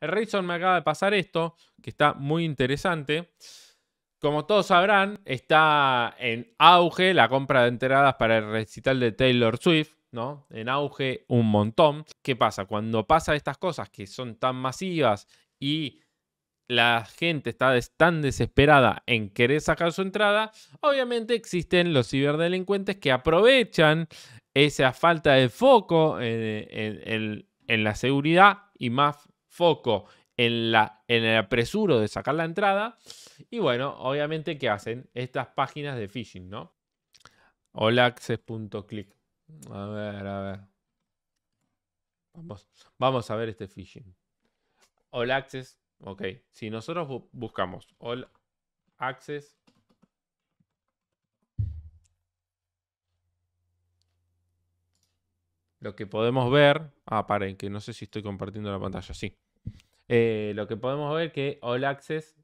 El reason me acaba de pasar esto, que está muy interesante. Como todos sabrán, está en auge la compra de entradas para el recital de Taylor Swift, ¿no? En auge un montón. ¿Qué pasa? Cuando pasa estas cosas que son tan masivas y la gente está tan desesperada en querer sacar su entrada, obviamente existen los ciberdelincuentes que aprovechan esa falta de foco eh, en, en la seguridad y más foco en, la, en el apresuro de sacar la entrada. Y bueno, obviamente, que hacen? Estas páginas de phishing, ¿no? Olaccess.click. A ver, a ver. Vamos, vamos a ver este phishing. All Access, ok. Si nosotros buscamos All Access. Lo que podemos ver. Ah, que no sé si estoy compartiendo la pantalla. Sí. Eh, lo que podemos ver que All Access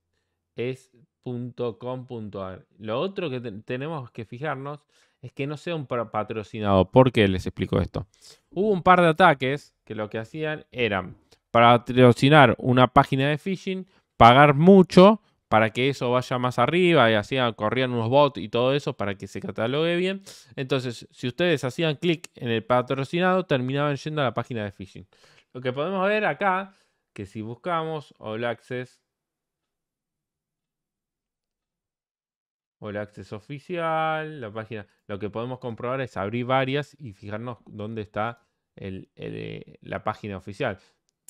es .com.ar. Lo otro que tenemos que fijarnos es que no sea un patrocinado. ¿Por qué les explico esto? Hubo un par de ataques que lo que hacían eran patrocinar una página de phishing, pagar mucho para que eso vaya más arriba y hacían, corrían unos bots y todo eso para que se catalogue bien. Entonces, si ustedes hacían clic en el patrocinado, terminaban yendo a la página de phishing. Lo que podemos ver acá que si buscamos All Access, All Access oficial, la página, lo que podemos comprobar es abrir varias y fijarnos dónde está eh, la página oficial.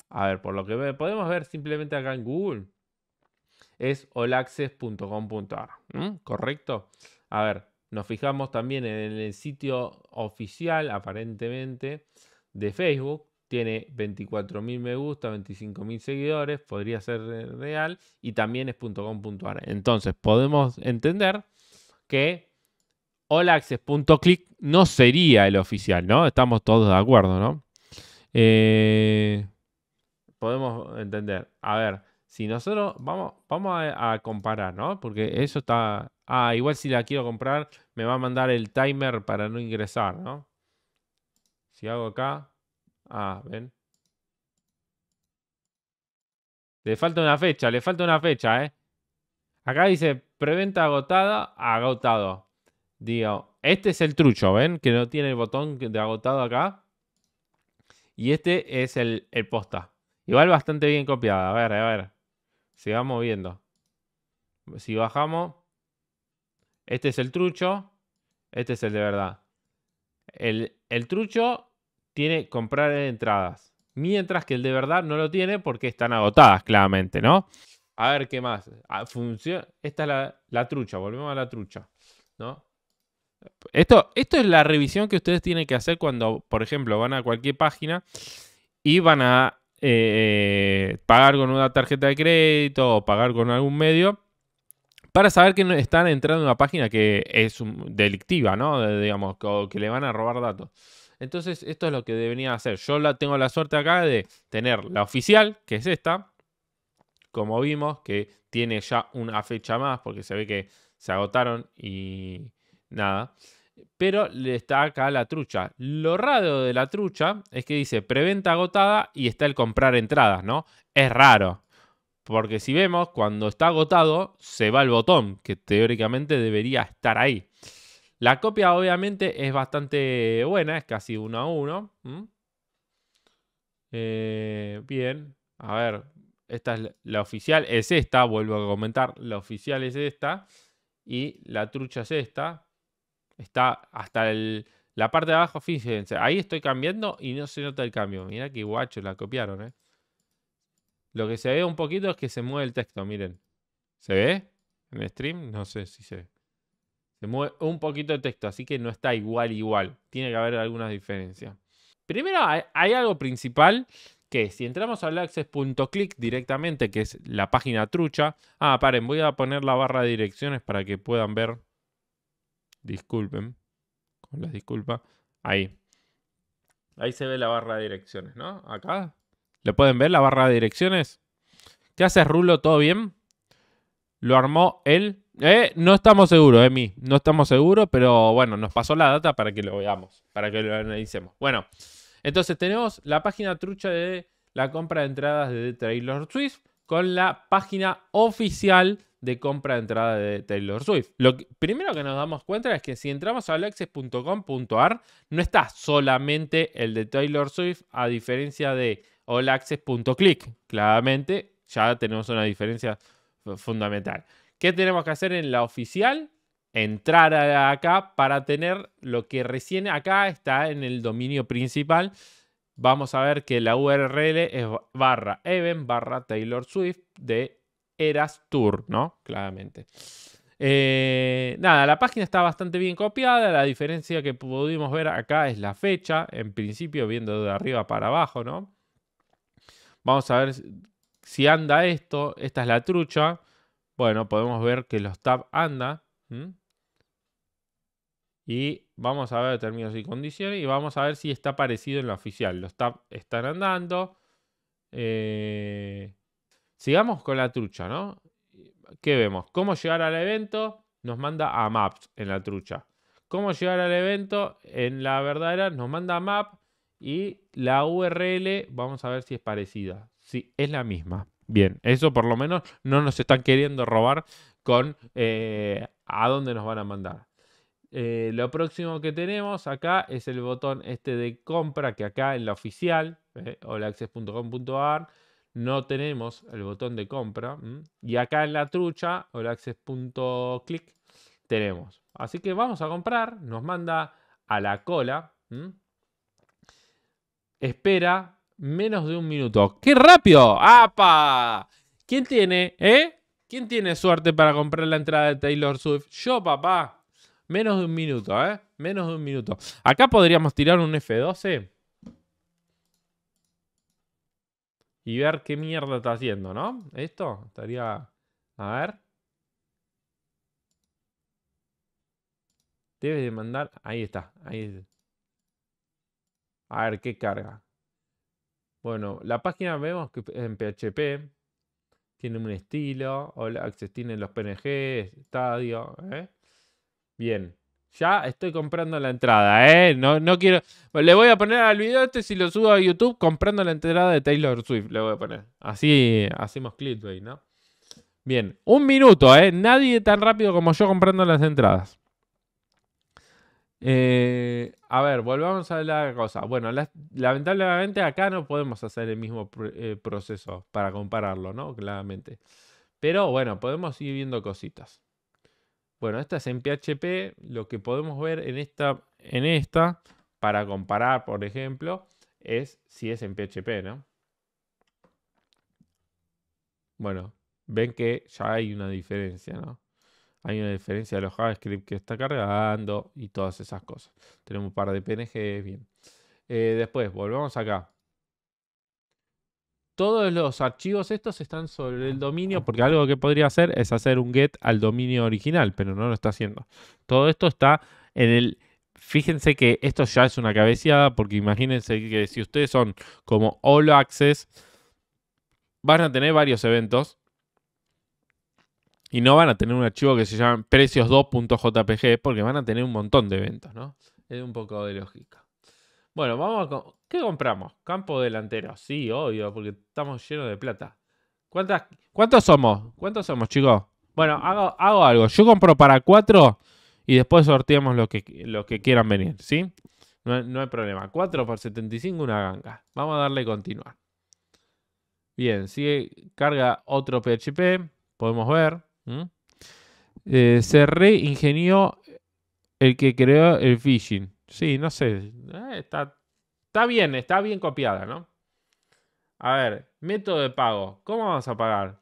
A ver, por lo que podemos ver simplemente acá en Google, es allaccess.com.ar, ¿correcto? A ver, nos fijamos también en el sitio oficial, aparentemente, de Facebook tiene 24.000 me gusta, 25.000 seguidores, podría ser eh, real, y también es Entonces, podemos entender que allaccess.click no sería el oficial, ¿no? Estamos todos de acuerdo, ¿no? Eh, podemos entender. A ver, si nosotros vamos, vamos a, comparar, ¿no? Porque eso está... Ah, igual si la quiero comprar, me va a mandar el timer para no ingresar, ¿no? Si hago acá, Ah, ven. Le falta una fecha, le falta una fecha, ¿eh? Acá dice preventa agotada, agotado. Digo, este es el trucho, ¿ven? Que no tiene el botón de agotado acá. Y este es el, el posta. Igual bastante bien copiada. A ver, a ver. Sigamos viendo. Si bajamos. Este es el trucho. Este es el de verdad. El, el trucho tiene comprar entradas. Mientras que el de verdad no lo tiene porque están agotadas, claramente, ¿no? A ver qué más. Ah, esta es la, trucha, volvemos a la trucha, ¿no? Esto, esto es la revisión que ustedes tienen que hacer cuando, por ejemplo, van a cualquier página y van a eh, eh, pagar con una tarjeta de crédito o pagar con algún medio para saber que no están entrando en una página que es delictiva, ¿no? digamos, que le van a robar datos. Entonces, esto es lo que debería hacer. Yo la, tengo la suerte acá de tener la oficial, que es esta, como vimos, que tiene ya una fecha más, porque se ve que se agotaron y nada. Pero le está acá la trucha. Lo raro de la trucha es que dice preventa agotada y está el comprar entradas, ¿no? Es raro. Porque si vemos, cuando está agotado, se va el botón, que teóricamente debería estar ahí. La copia obviamente es bastante buena, es casi uno a uno. Eh, bien, a ver, esta es la, oficial, es esta, vuelvo a comentar, la oficial es esta y la trucha es esta. Está hasta la parte de abajo, fíjense, ahí estoy cambiando y no se nota el cambio. Mira que guacho, la copiaron, ¿eh? Lo que se ve un poquito es que se mueve el texto, miren. ¿Se ve? En el stream, no sé si se ve. Se mueve un poquito de texto, así que no está igual, igual. Tiene que haber algunas diferencias. Primero, hay algo principal que si entramos al access.click directamente, que es la página trucha. Ah, paren, voy a poner la barra de direcciones para que puedan ver. Disculpen, con las disculpas. Ahí. Ahí se ve la barra de direcciones, ¿no? Acá. ¿Le pueden ver la barra de direcciones? ¿Qué haces, Rulo? ¿Todo bien? Lo armó él. Eh, no estamos seguros, Emi. Eh, no estamos seguros, pero bueno, nos pasó la data para que lo veamos, para que lo analicemos. Bueno, entonces tenemos la página trucha de la compra de entradas de Taylor Swift con la página oficial de compra de entradas de Taylor Swift. Lo primero que nos damos cuenta es que si entramos a allaccess.com.ar no está solamente el de Taylor Swift a diferencia de allaccess.click. Claramente ya tenemos una diferencia fundamental. ¿Qué tenemos que hacer en la oficial? Entrar acá para tener lo que recién acá está en el dominio principal. Vamos a ver que la URL es barra even barra Taylor Swift de Eras Tour, ¿no? Claramente. Eh, nada, la página está bastante bien copiada. La diferencia que pudimos ver acá es la fecha. En principio, viendo de arriba para abajo, ¿no? Vamos a ver si anda esto. Esta es la trucha. Bueno, podemos ver que los tab anda. Y vamos a ver términos y condiciones y vamos a ver si está parecido en lo oficial. Los tab están andando. Eh, sigamos con la trucha, ¿no? ¿Qué vemos? ¿Cómo llegar al evento? Nos manda a Maps en la trucha. ¿Cómo llegar al evento? En la verdadera nos manda a Map y la URL, vamos a ver si es parecida. Sí, es la misma. Bien, eso por lo menos no nos están queriendo robar con eh, a dónde nos van a mandar. Eh, lo próximo que tenemos acá es el botón este de compra que acá en la oficial, eh, no tenemos el botón de compra. Y acá en la trucha, holaccess.click, tenemos. Así que vamos a comprar, nos manda a la cola. Espera menos de un minuto. ¡Qué rápido! ¡Apa! ¿Quién tiene, eh? ¿Quién tiene suerte para comprar la entrada de Taylor Swift? Yo, papá. Menos de un minuto, ¿eh? Menos de un minuto. Acá podríamos tirar un F12. Y ver qué mierda está haciendo, ¿no? Esto estaría... A ver. Debes de mandar... Ahí está. Ahí. A ver, ¿qué carga? Bueno, la página vemos que es en PHP tiene un estilo, Access tiene los PNG, estadio. ¿eh? Bien, ya estoy comprando la entrada, ¿eh? No, quiero. Le voy a poner al video este si lo subo a YouTube comprando la entrada de Taylor Swift. Le voy a poner. Así hacemos clickbait, ¿no? Bien, un minuto, ¿eh? Nadie tan rápido como yo comprando las entradas. Eh, a ver, volvamos a la cosa. Bueno, lamentablemente acá no podemos hacer el mismo eh, proceso para compararlo, ¿no? Claramente. Pero bueno, podemos ir viendo cositas. Bueno, esta es en PHP. Lo que podemos ver en esta, en esta para comparar, por ejemplo, es si es en PHP, ¿no? Bueno, ven que ya hay una diferencia, ¿no? hay una diferencia de los JavaScript que está cargando y todas esas cosas. Tenemos un par de PNGs, bien. Eh, después, volvemos acá. Todos los archivos estos están sobre el dominio, porque algo que podría hacer es hacer un get al dominio original, pero no lo está haciendo. Todo esto está en el... Fíjense que esto ya es una cabeceada, porque imagínense que si ustedes son como All Access, van a tener varios eventos y no van a tener un archivo que se llame precios2.jpg porque van a tener un montón de eventos, ¿no? Es un poco de lógica. Bueno, vamos a... ¿Qué compramos? Campo delantero. Sí, obvio, porque estamos llenos de plata. ¿Cuántas... ¿Cuántos somos? ¿Cuántos somos, chicos? Bueno, hago, algo. Yo compro para cuatro y después sorteamos los que, que quieran venir, ¿sí? No, no hay problema. 4 por 75, una ganga. Vamos a darle continuar. Bien, sigue, carga otro PHP. Podemos ver. ¿Mm? Eh, se el que creó el phishing. Sí, no sé. Eh, está, está bien, está bien copiada, ¿no? A ver, método de pago. ¿Cómo vamos a pagar?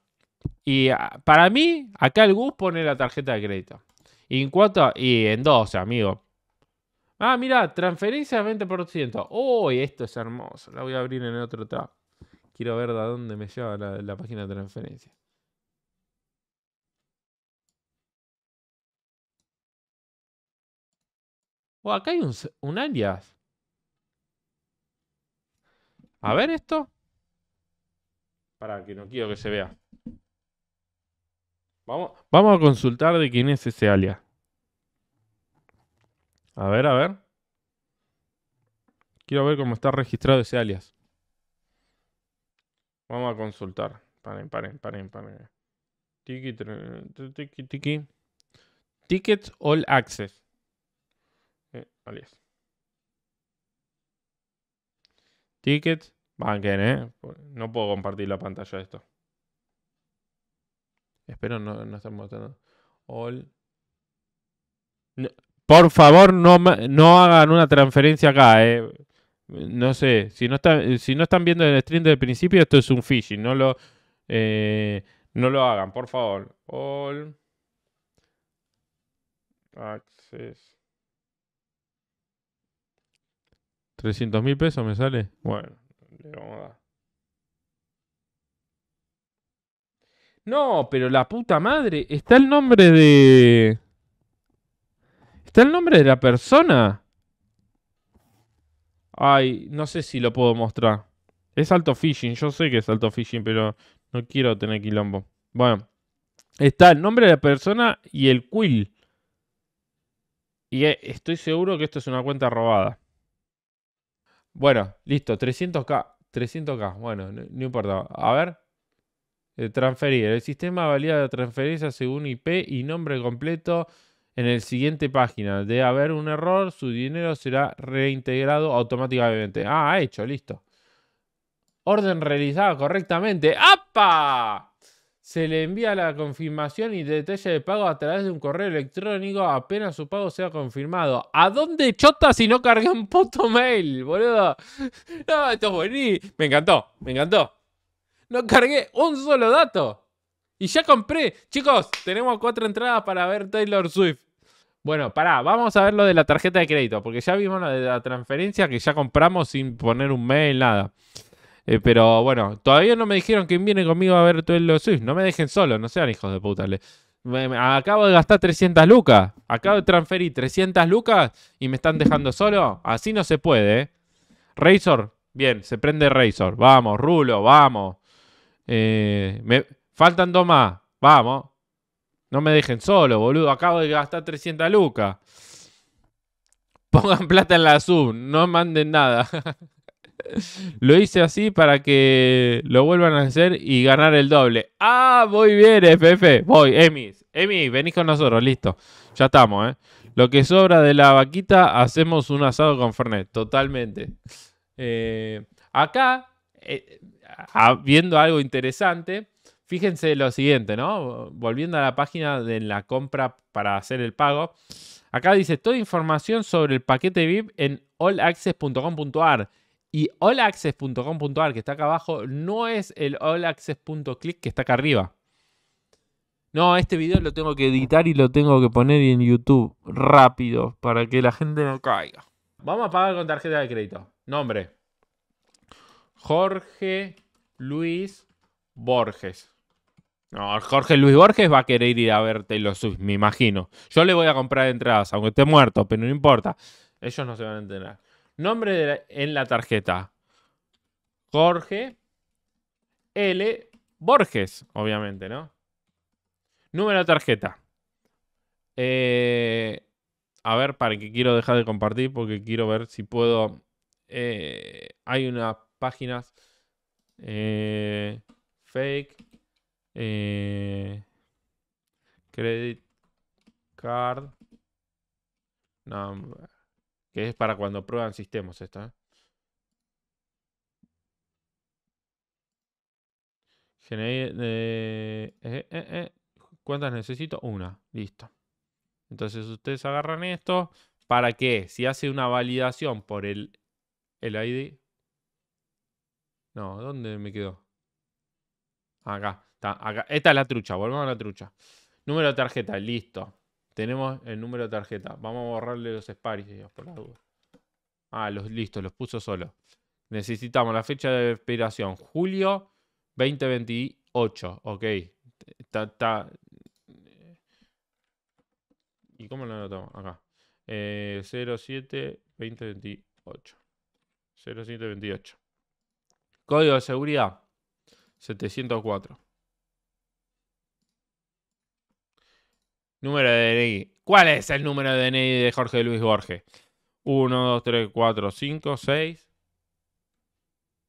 Y ah, para mí, acá el Gus pone la tarjeta de crédito. Y en cuatro, y en 12, amigo. Ah, mira, transferencia 20%. Uy, esto es hermoso. La voy a abrir en el otro tab. Quiero ver de dónde me lleva la, la página de transferencia. Oh, acá hay un, alias. A mm. ver esto. Para que no quiero que se vea. Vamos, vamos a consultar de quién es ese alias. A ver, a ver. Quiero ver cómo está registrado ese alias. Vamos a consultar. Paren, paren, paren, paren. Tiki, Tickets All Access. Eh, alias. Ticket. Banquen, eh. No puedo compartir la pantalla de esto. Espero no, no estar mostrando. All. por favor, no, no hagan una transferencia acá, eh. No sé. Si no, están, si no están viendo el stream del principio, esto es un phishing. No lo, eh, no lo hagan, por favor. All. Access. 300 mil pesos me sale. Bueno, No, pero la puta madre. Está el nombre de. Está el nombre de la persona. Ay, no sé si lo puedo mostrar. Es alto phishing, yo sé que es alto phishing, pero no quiero tener quilombo. Bueno, está el nombre de la persona y el quill. Y eh, estoy seguro que esto es una cuenta robada. Bueno, listo, 300k. 300k, bueno, no, importa. A ver. Eh, transferir. El sistema valida transferencia según IP y nombre completo en el siguiente página. De haber un error, su dinero será reintegrado automáticamente. Ah, hecho, listo. Orden realizada correctamente. ¡Apa! se le envía la confirmación y detalle de pago a través de un correo electrónico apenas su pago sea confirmado. ¿A dónde chota si no cargué un puto mail, boludo? No, esto es bonito. Me encantó, me encantó. No cargué un solo dato. Y ya compré. Chicos, tenemos cuatro entradas para ver Taylor Swift. Bueno, pará, vamos a ver lo de la tarjeta de crédito, porque ya vimos lo de la transferencia que ya compramos sin poner un mail, nada. Eh, pero bueno, todavía no me dijeron que viene conmigo a ver el... Swift. No me dejen solo, no sean hijos de puta. acabo de gastar 300 lucas. Acabo de transferir 300 lucas y me están dejando solo. Así no se puede. Eh. Razor, bien, se prende Razor. Vamos, Rulo, vamos. Eh, me, faltan dos más. Vamos. No me dejen solo, boludo. Acabo de gastar 300 lucas. Pongan plata en la Zoom. no manden nada. Lo hice así para que lo vuelvan a hacer y ganar el doble. Ah, muy bien, FF. Voy, Emis. Emi, venís con nosotros, listo. Ya estamos, ¿eh? Lo que sobra de la vaquita, hacemos un asado con Fernet. Totalmente. Eh, acá, eh, viendo algo interesante, fíjense lo siguiente, ¿no? Volviendo a la página de la compra para hacer el pago. Acá dice toda información sobre el paquete VIP en allaccess.com.ar. Y allaccess.com.ar, que está acá abajo, no es el allaccess.click que está acá arriba. No, este video lo tengo que editar y lo tengo que poner en YouTube rápido para que la gente no caiga. Vamos a pagar con tarjeta de crédito. Nombre. Jorge Luis Borges. No, Jorge Luis Borges va a querer ir a verte los subs, me imagino. Yo le voy a comprar entradas, aunque esté muerto, pero no importa. Ellos no se van a enterar. Nombre en la tarjeta. Jorge L. Borges, obviamente, ¿no? Número de tarjeta. Eh, a ver, para que quiero dejar de compartir porque quiero ver si puedo... Eh, hay unas páginas... Eh, fake. credit card. Number. Que es para cuando prueban sistemas esta. Eh, eh, eh, ¿Cuántas necesito? Una. Listo. Entonces ustedes agarran esto para que si hace una validación por el, el ID. No, ¿dónde me quedó? Acá, está, acá. Esta es la trucha, volvamos a la trucha. Número de tarjeta, listo. Tenemos el número de tarjeta. Vamos a borrarle los spares por la duda. Ah, los listos, los puso solo. Necesitamos la fecha de expiración. Julio 2028. Ok. ¿Y cómo lo anotamos? Acá. 07 2028. 0728. Código de seguridad 704. Número de DNI. ¿Cuál es el número de DNI de Jorge Luis Borges? 1, 2, 3, 4, 5, 6.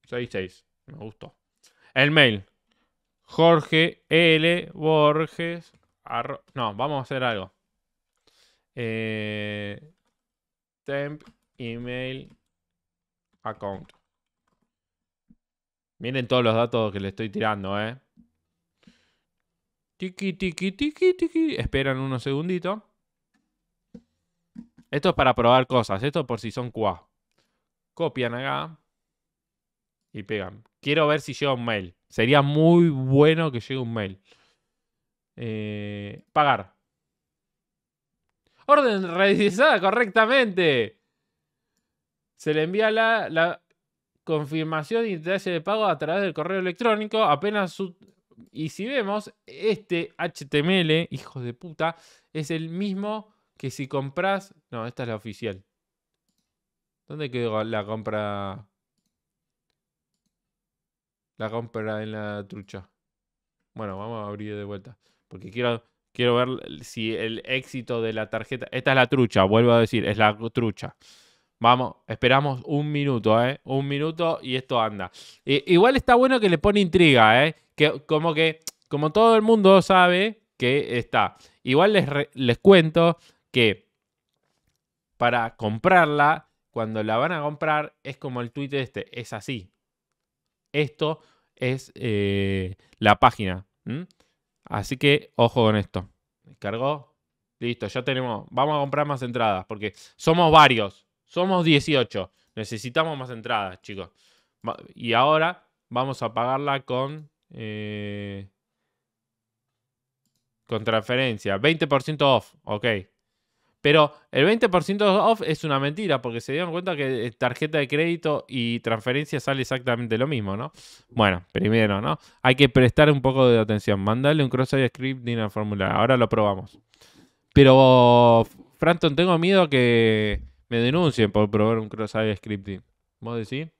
6, 6. Me gustó. El mail. Jorge L. Borges. No, vamos a hacer algo. Eh, temp email account. Miren todos los datos que le estoy tirando, ¿eh? Tiki, tiki, tiki, tiki. Esperan unos segunditos. Esto es para probar cosas. Esto es por si son QA. Copian acá. Y pegan. Quiero ver si llega un mail. Sería muy bueno que llegue un mail. Eh, pagar. Orden realizada correctamente. Se le envía la, la confirmación y detalle de pago a través del correo electrónico. Apenas su, y si vemos, este HTML, hijos de puta, es el mismo que si compras... No, esta es la oficial. ¿Dónde quedó la compra? La compra en la trucha. Bueno, vamos a abrir de vuelta. Porque quiero, quiero ver si el éxito de la tarjeta... Esta es la trucha, vuelvo a decir, es la trucha. Vamos, esperamos un minuto, ¿eh? Un minuto y esto anda. igual está bueno que le pone intriga, ¿eh? Que como que, como todo el mundo sabe que está. Igual les, cuento que para comprarla, cuando la van a comprar, es como el tweet este, es así. Esto es eh, la página. Así que ojo con esto. Cargó. Listo, ya tenemos. Vamos a comprar más entradas porque somos varios. Somos 18. Necesitamos más entradas, chicos. Y ahora vamos a pagarla con... Eh, con transferencia. 20% off, ok. Pero el 20% off es una mentira porque se dieron cuenta que eh, tarjeta de crédito y transferencia sale exactamente lo mismo, ¿no? Bueno, primero, ¿no? Hay que prestar un poco de atención. Mándale un cross-site script de una fórmula. Ahora lo probamos. Pero, Franton, tengo miedo que me denuncien por probar un cross-site scripting. ¿Vos decís?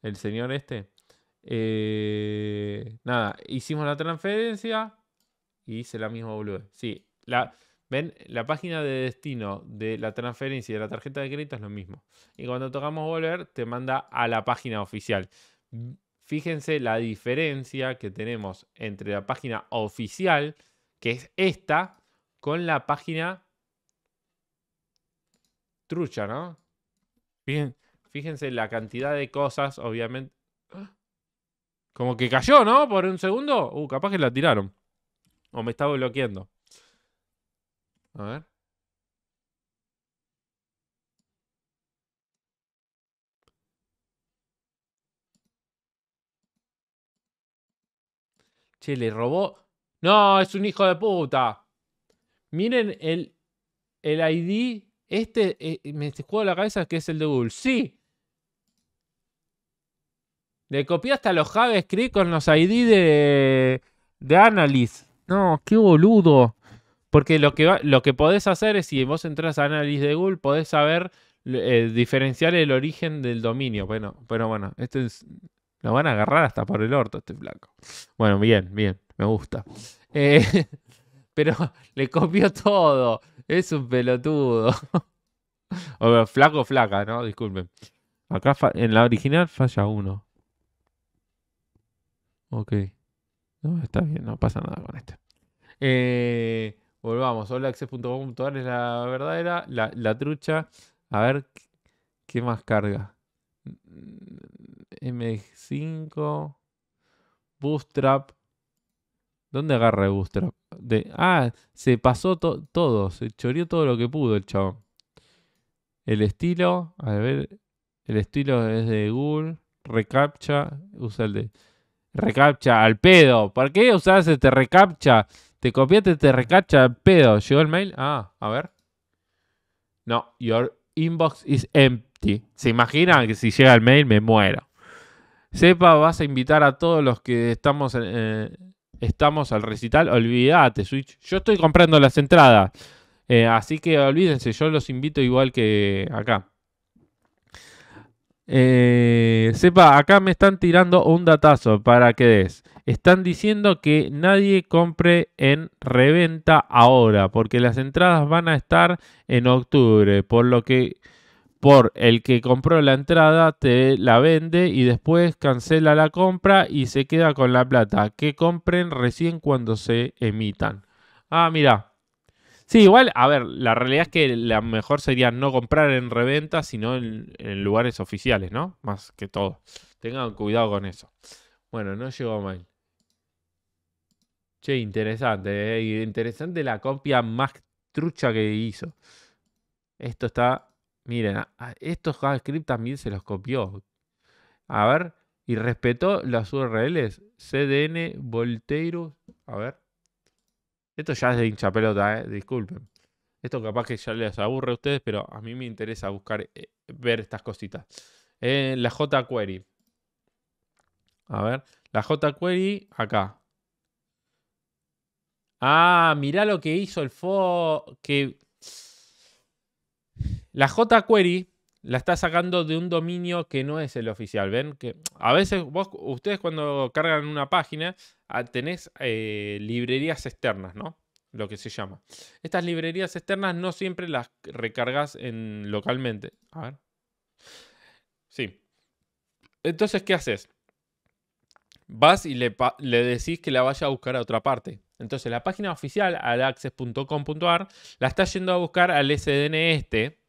El señor este. Eh, nada, hicimos la transferencia y hice la misma boludo. Sí, la, ven, la página de destino de la transferencia y de la tarjeta de crédito es lo mismo. Y cuando tocamos volver, te manda a la página oficial. Fíjense la diferencia que tenemos entre la página oficial, que es esta, con la página trucha, ¿no? Fíjense, la cantidad de cosas, obviamente. Como que cayó, ¿no? Por un segundo. Uh, capaz que la tiraron. O me estaba bloqueando. A ver. Che, le robó. No, es un hijo de puta. Miren el, el ID este eh, me juego la cabeza que es el de Google. Sí. Le copió hasta los JavaScript con los ID de, de No, qué boludo. Porque lo que, lo que podés hacer es, si vos entras a Analyst de Google, podés saber eh, diferenciar el origen del dominio. Bueno, pero bueno, este es, lo van a agarrar hasta por el orto, este flaco. Bueno, bien, bien, me gusta. Eh, pero le copió todo. Es un pelotudo. o flaco, flaca, ¿no? Disculpen. Acá en la original falla uno. Ok. No, está bien, no pasa nada con este. Eh, volvamos. Holaxes.com.ar es la verdadera, la, trucha. A ver, ¿qué más carga? M5, Bootstrap. ¿Dónde agarra Bootstrap? ah, se pasó todo, se choreó todo lo que pudo el chabón. El estilo, a ver, el estilo es de Google, recaptcha, usa el de... Recaptcha al pedo, ¿por qué usas este recaptcha? Te copiaste, te este recaptcha al pedo. ¿Llegó el mail? Ah, a ver. No, your inbox is empty. ¿Se imaginan que si llega el mail me muero? Sepa, vas a invitar a todos los que estamos en... Eh, estamos al recital, olvídate, Switch. Yo estoy comprando las entradas. Eh, así que olvídense, yo los invito igual que acá. Eh, sepa, acá me están tirando un datazo para que des. Están diciendo que nadie compre en reventa ahora, porque las entradas van a estar en octubre, por lo que por el que compró la entrada, te la vende y después cancela la compra y se queda con la plata que compren recién cuando se emitan. Ah, mira. Sí, igual, a ver, la realidad es que la mejor sería no comprar en reventa, sino en, lugares oficiales, ¿no? Más que todo. Tengan cuidado con eso. Bueno, no llegó mal. Che, interesante, ¿eh? interesante la copia más trucha que hizo. Esto está Miren, estos JavaScript también se los copió. A ver, y respetó las URLs. CDN, Volteiro, A ver. Esto ya es de hincha pelota, eh? disculpen. Esto capaz que ya les aburre a ustedes, pero a mí me interesa buscar, eh, ver estas cositas. Eh, la jQuery. A ver, la jQuery acá. Ah, mirá lo que hizo el fo... que la jQuery la está sacando de un dominio que no es el oficial. Ven que a veces vos, ustedes cuando cargan una página ah, tenés eh, librerías externas, ¿no? Lo que se llama. Estas librerías externas no siempre las recargas en, localmente. A ver. Sí. Entonces, ¿qué haces? Vas y le, decís que la vaya a buscar a otra parte. Entonces, la página oficial, alaccess.com.ar, la está yendo a buscar al SDN este,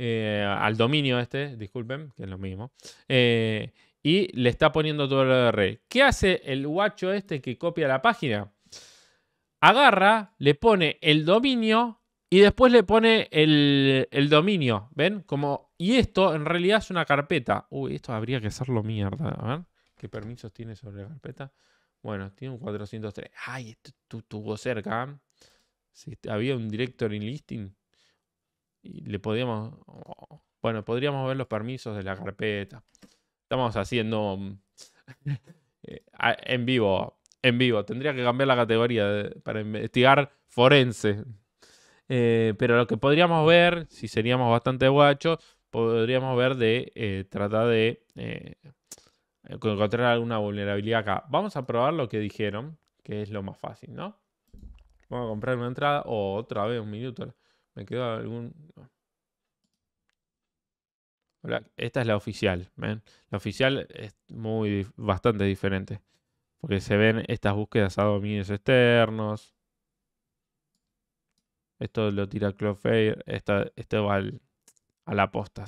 eh, al dominio este, disculpen, que es lo mismo, eh, y le está poniendo todo lo de red. ¿Qué hace el guacho este que copia la página? Agarra, le pone el dominio y después le pone el, dominio, ¿ven? Como, y esto en realidad es una carpeta. Uy, esto habría que hacerlo mierda, a ver. ¿Qué permisos tiene sobre la carpeta? Bueno, tiene un 403. Ay, tú estuvo cerca. ¿eh? había un directory listing y le podríamos, bueno, podríamos ver los permisos de la carpeta. Estamos haciendo mm, eh, en vivo, en vivo. Tendría que cambiar la categoría para investigar forense. Eh, pero lo que podríamos ver, si seríamos bastante guachos, podríamos ver de eh, tratar de encontrar alguna vulnerabilidad acá. Vamos a probar lo que dijeron, que es lo más fácil, ¿no? Vamos a comprar una entrada o otra vez un minuto. ¿Me quedo algún...? Esta es la oficial. La oficial es muy bastante diferente. Porque se ven estas búsquedas a dominios externos. Esto lo tira Cloudflare. Esto, esto va a la posta.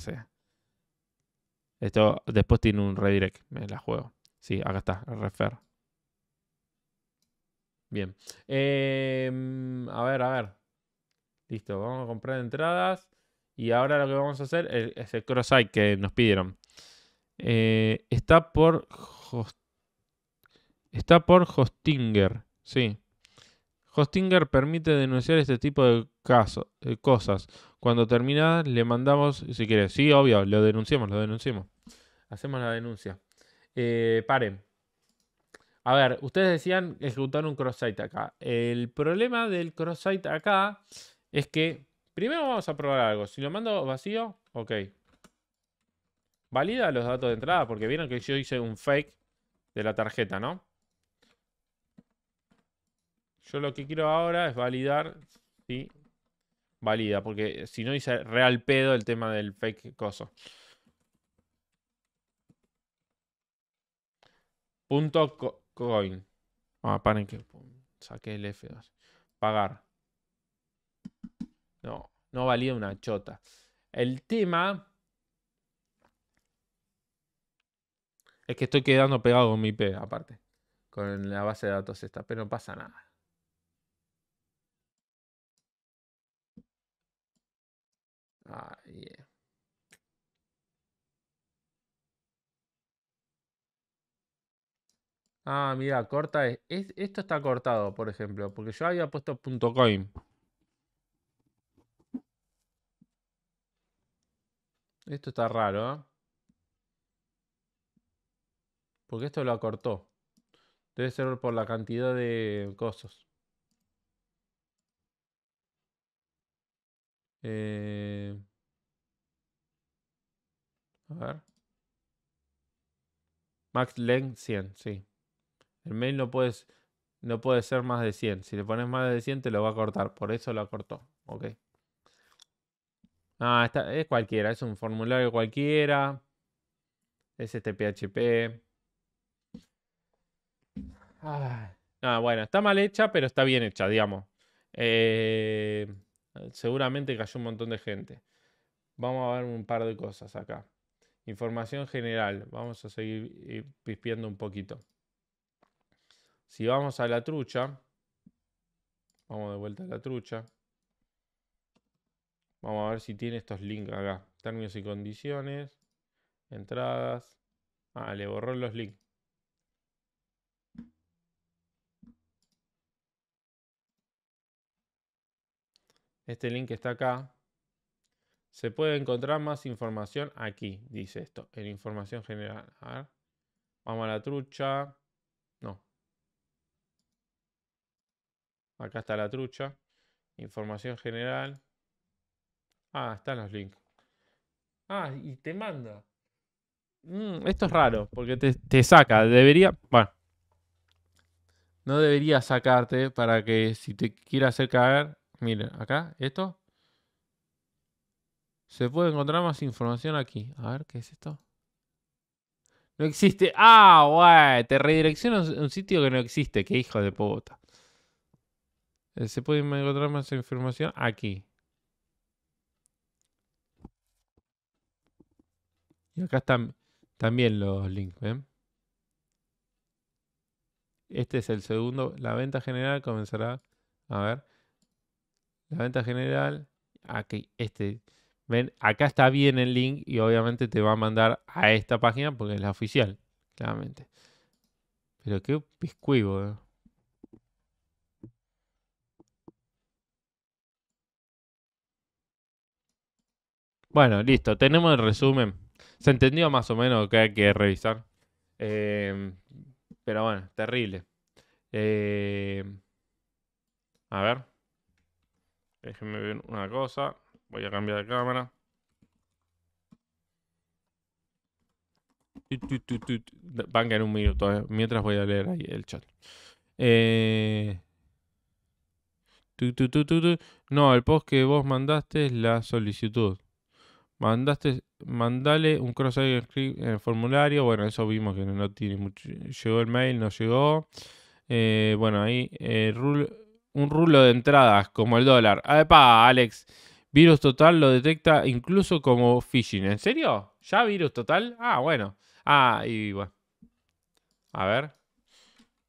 Esto después tiene un redirect. Me la juego. Sí, acá está. refer. Bien. Em, a ver, a ver. Listo, vamos a comprar entradas. Y ahora lo que vamos a hacer es, el cross-site que nos pidieron. Eh, está por. está por Hostinger. Sí. Hostinger permite denunciar este tipo de casos, cosas. Cuando termina, le mandamos, si quiere, sí, obvio, lo denunciamos, lo denunciamos. Hacemos la denuncia. Eh, paren. A ver, ustedes decían ejecutar un cross-site acá. El problema del cross-site acá es que primero vamos a probar algo. Si lo mando vacío, ok. Valida los datos de entrada porque vieron que yo hice un fake de la tarjeta, ¿no? Yo lo que quiero ahora es validar si valida, porque si no hice real pedo el tema del fake coso. Punto coin. Ah, paren que saqué el F2. Pagar. No, no valía una chota. El tema es que estoy quedando pegado con mi IP aparte. Con la base de datos esta, pero no pasa nada. Ah, Ah, mira, corta. Es, esto está cortado, por ejemplo, porque yo había puesto .coin. Esto está raro, ¿eh? Porque esto lo acortó. Debe ser por la cantidad de cosas. Eh, a ver. Max length 100, sí. El mail no puede, no puede ser más de 100. Si le pones más de 100 te lo va a cortar. Por eso lo acortó Ok. Ah, es cualquiera, es un formulario cualquiera. Es este PHP. Ah, bueno, está mal hecha, pero está bien hecha, digamos. Eh, seguramente cayó un montón de gente. Vamos a ver un par de cosas acá. Información general. Vamos a seguir eh, pispeando un poquito. Si vamos a la trucha. Vamos de vuelta a la trucha. Vamos a ver si tiene estos links acá. Términos y condiciones. Entradas. Ah, le borró los links. Este link que está acá. Se puede encontrar más información aquí, dice esto, en información general. A ver. Vamos a la trucha. No. Acá está la trucha. Información general. Ah, están los links. Ah, y te manda. Mm, esto es raro, porque te, saca. Debería. Bueno. No debería sacarte para que si te quiera hacer caer. Miren, acá, esto. Se puede encontrar más información aquí. A ver, ¿qué es esto? No existe. Ah, guay. Te redirecciona a un sitio que no existe. Qué hijo de pobota. Eh, se puede encontrar más información aquí. Y acá están también los links, ¿ven? Este es el segundo. La venta general comenzará, a ver, la venta general, aquí, este, ven, acá está bien el link y obviamente te va a mandar a esta página porque es la oficial, claramente. Pero qué piscuivo, ¿eh? Bueno, listo, tenemos el resumen. Se entendió más o menos que hay que revisar. Eh, pero bueno, terrible. Eh, a ver. Déjenme ver una cosa. Voy a cambiar de cámara. Banca en un minuto. Eh. Mientras voy a leer ahí el chat. No, el post que vos mandaste es la solicitud. Mandaste, mandale un cross en el formulario. Bueno, eso vimos que no tiene mucho. Llegó el mail, no llegó. Eh, bueno, ahí eh, un rulo de entradas, como el dólar. Ah, pa Alex! Virus Total lo detecta incluso como phishing. ¿En serio? ¿Ya Virus Total? Ah, bueno. Ah, y bueno. A ver.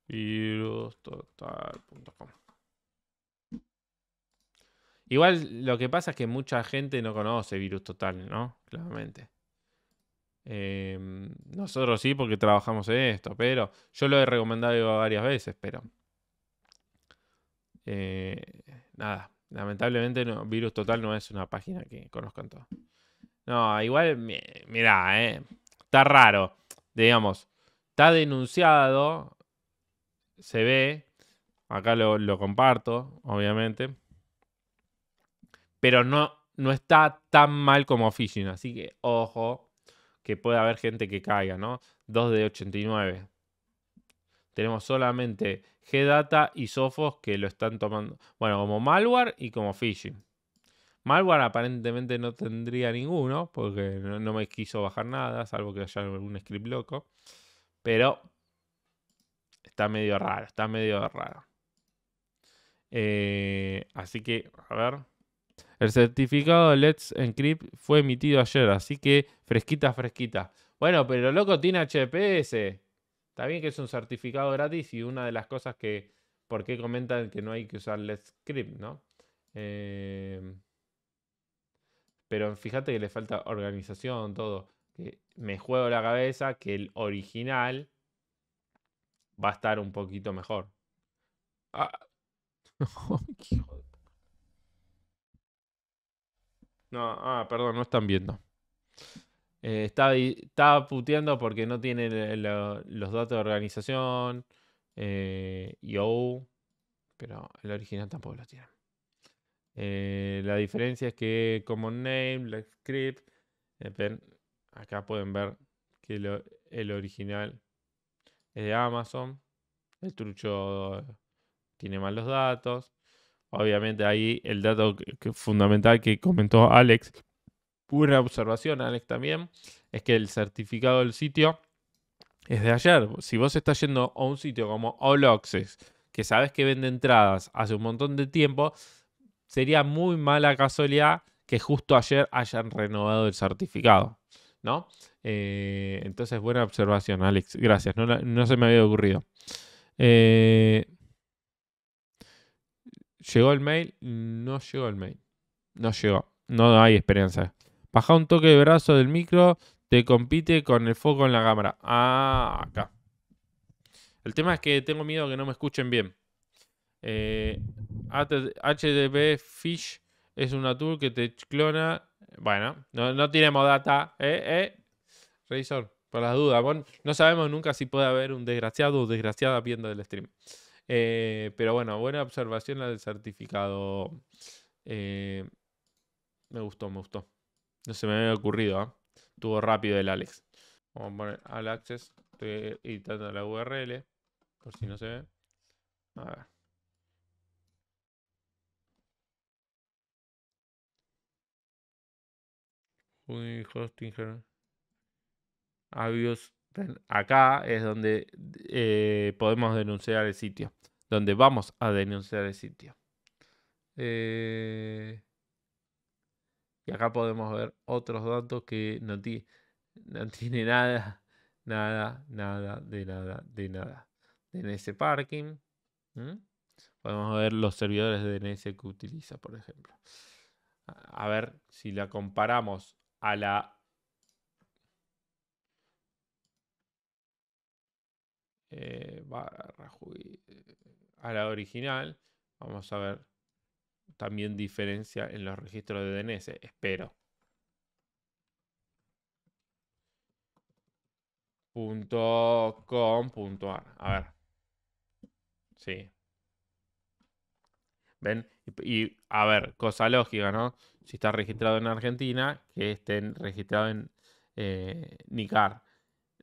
Virustotal.com Igual lo que pasa es que mucha gente no conoce virus total, ¿no? Claramente. Em, nosotros sí, porque trabajamos en esto, pero yo lo he recomendado varias veces, pero. Eh, nada, lamentablemente Virus Total no es una página que conozcan todos. No, igual, mirá, eh, está raro, digamos, está denunciado, se ve, acá lo comparto, obviamente pero no, no está tan mal como Phishing. así que ojo, que puede haber gente que caiga, ¿no? 2 de 89. Tenemos solamente GData y Sophos que lo están tomando, bueno, como malware y como phishing. Malware aparentemente no tendría ninguno, porque no, me quiso bajar nada, salvo que haya algún script loco. Pero está medio raro, está medio raro. Eh, así que, a ver. El certificado de Let's Encrypt fue emitido ayer, así que fresquita, fresquita. Bueno, pero loco, tiene HPS. Está bien que es un certificado gratis y una de las cosas que. ¿Por qué comentan que no hay que usar Let's Encrypt, no? Em, pero fíjate que le falta organización, todo. me juego la cabeza que el original va a estar un poquito mejor. Ah. No, ah, perdón, no están viendo. Eh, está, está, puteando porque no tiene los datos de organización. Eh, y yo. Pero el original tampoco lo tiene. Eh, la diferencia es que Common Name, la script. acá pueden ver que el original es de Amazon. El trucho tiene malos datos. Obviamente ahí el dato fundamental que comentó Alex, pura observación, Alex también, es que el certificado del sitio es de ayer. Si vos estás yendo a un sitio como Oloxes que sabes que vende entradas hace un montón de tiempo, sería muy mala casualidad que justo ayer hayan renovado el certificado, ¿no? Eh, entonces, buena observación, Alex. Gracias, no, se me había ocurrido. Eh, ¿Llegó el mail? No llegó el mail. No llegó. No hay experiencia. Baja un toque de brazo del micro, te compite con el foco en la cámara. Ah, acá. El tema es que tengo miedo que no me escuchen bien. Eh, HDB Fish es una tool que te clona. Bueno, no, no tenemos data. ¿Eh? ¿Eh? Razor, por las dudas. no sabemos nunca si puede haber un desgraciado o desgraciada viendo el stream. Eh, pero bueno, buena observación la del certificado. Eh, me gustó, me gustó. No se me había ocurrido, Tuvo ¿ah? Estuvo rápido el Alex. Vamos a poner al access. Estoy editando la URL. Por si no se ve. A ver. Hosting. Avios Acá es donde eh, podemos denunciar el sitio, donde vamos a denunciar el sitio. Eh, y acá podemos ver otros datos que no, tiene nada, nada, nada, de nada, de nada. DNS Parking. Podemos ver los servidores de DNS que utiliza, por ejemplo. A ver si la comparamos a la barra eh, eh, a la original. Vamos a ver también diferencia en los registros de DNS, espero. Punto A ver. Sí. ¿Ven? Y, a ver, cosa lógica, ¿no? Si está registrado en Argentina, que estén registrados en eh, NICAR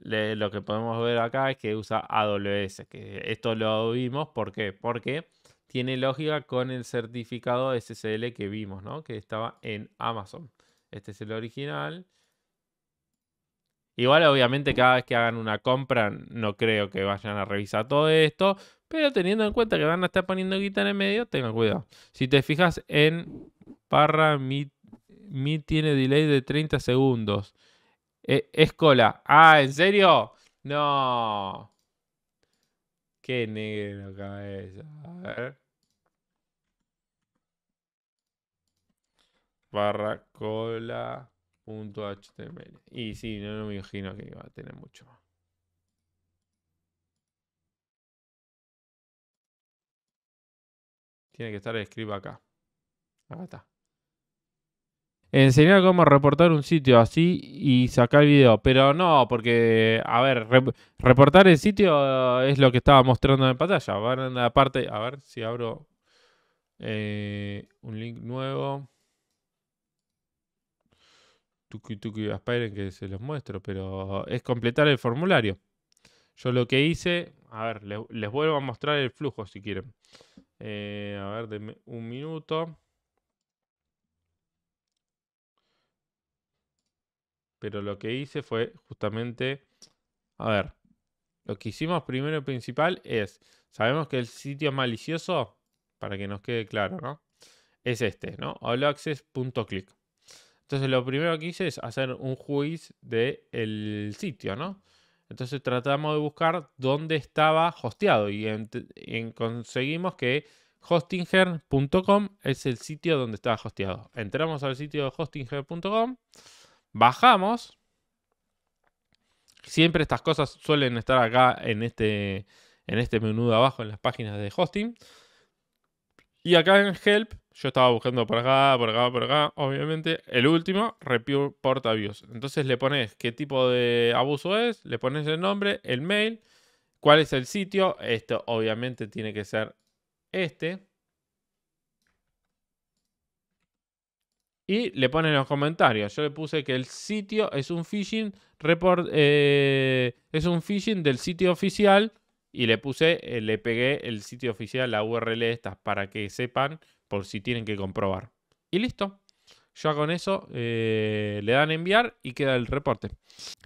lo que podemos ver acá es que usa AWS, que esto lo vimos, ¿por qué? Porque tiene lógica con el certificado SSL que vimos, ¿no? Que estaba en Amazon. Este es el original. Igual, obviamente, cada vez que hagan una compra, no creo que vayan a revisar todo esto. Pero teniendo en cuenta que van a estar poniendo guita en medio, tenga cuidado. Si te fijas en Parra, mi, tiene delay de 30 segundos escola es cola. Ah, ¿en serio? No. Qué negro cabeza. A ver. Barra Y sí, no, no me imagino que va a tener mucho más. Tiene que estar el script acá. Acá está enseñar cómo reportar un sitio así y sacar el video. Pero no, porque, a ver, reportar el sitio es lo que estaba mostrando en pantalla. Van a la parte, a ver si abro eh, un link nuevo. Tuki tuki, esperen que se los muestro, pero es completar el formulario. Yo lo que hice, a ver, les, vuelvo a mostrar el flujo si quieren. Eh, a ver, denme un minuto. Pero lo que hice fue justamente, a ver, lo que hicimos primero y principal es, sabemos que el sitio malicioso, para que nos quede claro, ¿no? Es este, ¿no? allaccess.click. Entonces lo primero que hice es hacer un de del sitio, ¿no? Entonces tratamos de buscar dónde estaba hosteado y conseguimos que hostinger.com es el sitio donde estaba hosteado. Entramos al sitio hostinger.com Bajamos. Siempre estas cosas suelen estar acá en este, en este menú de abajo, en las páginas de hosting. Y acá en Help, yo estaba buscando por acá, por acá, por acá, obviamente. El último, Porta Abuse. Entonces le pones qué tipo de abuso es, le pones el nombre, el mail, cuál es el sitio. Esto obviamente tiene que ser este. Y le ponen los comentarios. Yo le puse que el sitio es un phishing report, eh, es un phishing del sitio oficial. Y le puse, eh, le pegué el sitio oficial, la URL estas, para que sepan por si tienen que comprobar. Y listo. Ya con eso eh, le dan enviar y queda el reporte.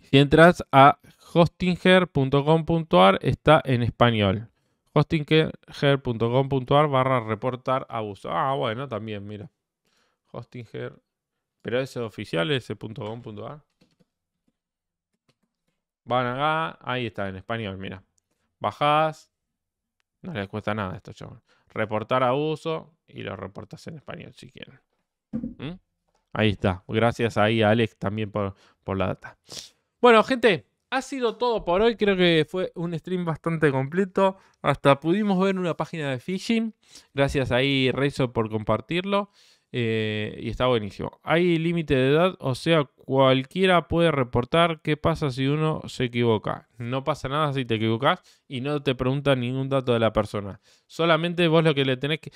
Si entras a hostinger.com.ar está en español. hostinger.com.ar barra reportar abuso. Ah, bueno, también, mira. Hostinger. Pero es oficial ese punto Van acá. Ahí está, en español, mira. Bajadas. No les cuesta nada esto, chaval Reportar abuso y lo reportas en español si quieren. ¿Mm? Ahí está. Gracias ahí a Alex también por, por la data. Bueno, gente, ha sido todo por hoy. Creo que fue un stream bastante completo. Hasta pudimos ver una página de phishing. Gracias ahí, Rezo, por compartirlo. Eh, y está buenísimo. Hay límite de edad, o sea, cualquiera puede reportar qué pasa si uno se equivoca. No pasa nada si te equivocas y no te preguntan ningún dato de la persona. Solamente vos lo que le tenés que...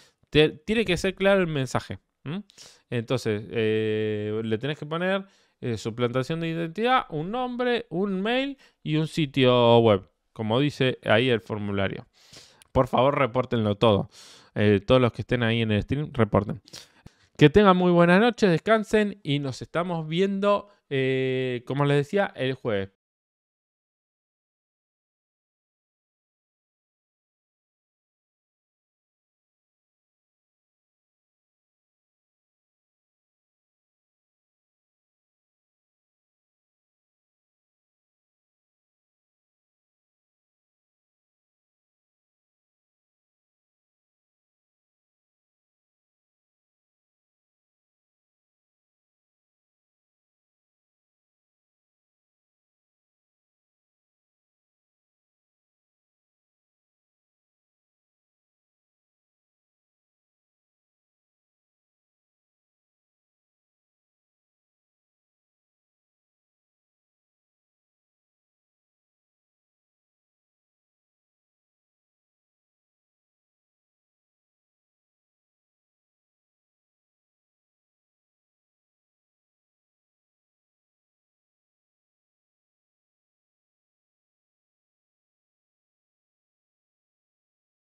tiene que ser claro el mensaje. Entonces, eh, le tenés que poner eh, suplantación de identidad, un nombre, un mail y un sitio web. Como dice ahí el formulario. Por favor, reportenlo todo. todos los que estén ahí en el stream, reporten. Que tengan muy buenas noches, descansen y nos estamos viendo, eh, como les decía, el jueves.